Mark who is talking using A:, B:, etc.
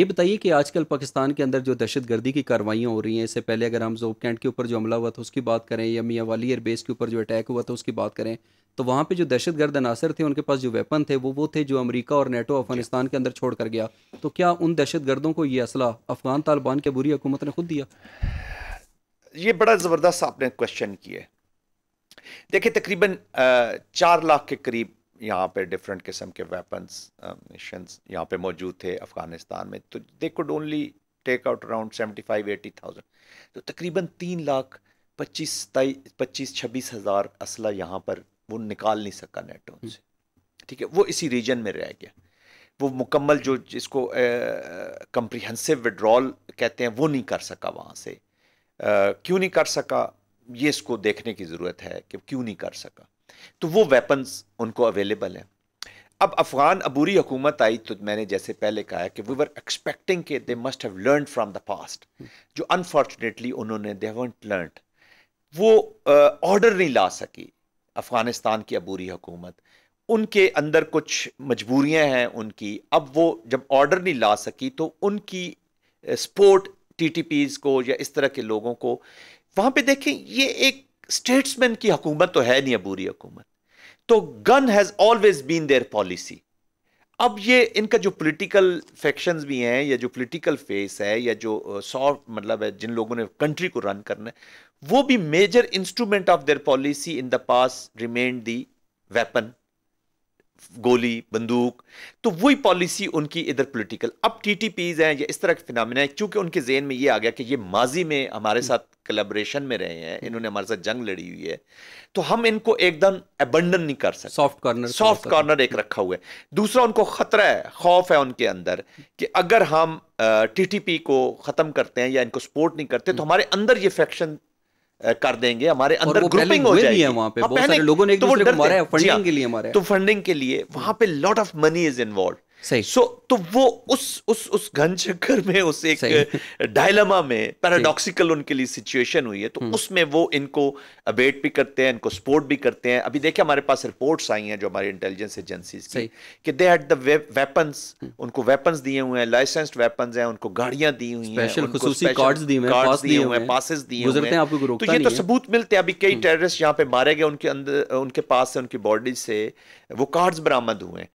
A: ये बताइए कि आजकल पाकिस्तान के अंदर जो दहशत गर्दी की कार्रवाइयाँ हो रही हैं इससे पहले अगर हम जोब कैंट के ऊपर जो हमला हुआ था उसकी बात करें या मियाँ वाली एयरबेस के ऊपर जो अटैक हुआ था उसकी बात करें तो वहाँ पे जो दहशत गर्द अनासर थे उनके पास जो वेपन थे वो वो थे जो अमेरिका और नेटो अफगानिस्तान के अंदर छोड़ कर गया तो क्या उन दहशत गर्दों को ये असला अफगान तालिबान के बुरी हुकूमत ने खुद दिया ये बड़ा ज़बरदस्त आपने क्वेश्चन किया देखिए तकरीबन चार लाख के करीब यहाँ पे डिफरेंट किस्म के वेपन्स मिशन uh, यहाँ पे मौजूद थे अफ़गानिस्तान में तो they could only take out around seventy five eighty thousand तो तकरीबन तीन लाख पच्चीस सताईस पच्चीस छब्बीस हज़ार असला यहाँ पर वो निकाल नहीं सका नेटो हम्म। से ठीक है वो इसी रीजन में रह गया वो मुकम्मल जो जिसको कंप्रिहेंसिव uh, विड्रॉल कहते हैं वो नहीं कर सका वहाँ से uh, क्यों नहीं कर सका ये इसको देखने की ज़रूरत है कि क्यों नहीं कर सका तो वो वेपन्स उनको अवेलेबल हैं अब अफगान अबूरी हुकूमत आई तो मैंने जैसे पहले कहा कि वी वर एक्सपेक्टिंग के they must have learn from the past जो अनफॉर्चुनेटली उन्होंने दे हैवंट लर्न वो ऑर्डर uh, नहीं ला सकी अफ़गानिस्तान की अबूरी हुकूमत उनके अंदर कुछ मजबूरियां हैं उनकी अब वो जब ऑर्डर नहीं ला सकी तो उनकी स्पोर्ट टी को या इस तरह के लोगों को वहाँ पे देखें ये एक स्टेट्समैन की हकूमत तो है नहीं अबूरी हकूमत तो gun has always been their policy अब ये इनका जो पॉलिटिकल फैक्शंस भी हैं या जो पॉलिटिकल फेस है या जो सॉफ्ट मतलब है जिन लोगों ने कंट्री को रन करना है वो भी major instrument of their policy in the past remain the weapon गोली बंदूक तो वही पॉलिसी उनकी इधर पॉलिटिकल अब टीटीपीज हैं या इस तरह के फिनमिना है क्योंकि उनके जेन में ये आ गया कि ये माजी में हमारे हम्म। साथ कलेबरेशन में रहे हैं हम्म। इन्होंने हमारे साथ जंग लड़ी हुई है तो हम इनको एकदम एबंडन नहीं कर सकते सॉफ्ट कॉर्नर सॉफ्ट कॉर्नर एक हम्म। रखा हुआ है दूसरा उनको खतरा है खौफ है उनके अंदर कि अगर हम टीटीपी को ख़त्म करते हैं या इनको सपोर्ट नहीं करते तो हमारे अंदर ये फैक्शन कर देंगे हमारे अंदर ग्रुपिंग हो जाएगी वहां पे हाँ, बहुत सारे लोगों ने एक तो दूसरे को मारा है फंडिंग हाँ, के लिए हमारे तो फंडिंग के लिए वहां पे lot of money is involve सही सो so, तो वो उस उस उस घन चक्कर में उस एक डायलमा में पैराडॉक्सिकल उनके लिए सिचुएशन हुई है तो हम्म। उसमें वो इनको अबेट भी करते हैं इनको सपोर्ट भी करते हैं अभी देखिए हमारे पास रिपोर्ट्स आई हैं जो हमारी इंटेलिजेंस एजेंसी की कि दे हैड द वेपन्स उनको वेपन्स दिए हुए हैं लाइसेंस्ड वेपन्स हैं उनको गाड़ियां दी हुई हैं पासिस दिए हुए हैं तो ये तो सबूत मिलते हैं अभी कई टेररिस्ट हम्म। यहाँ पे मारे गए उनके अंदर उनके पास से उनकी बॉडी से वो कार्ड्स बरामद हुए हैं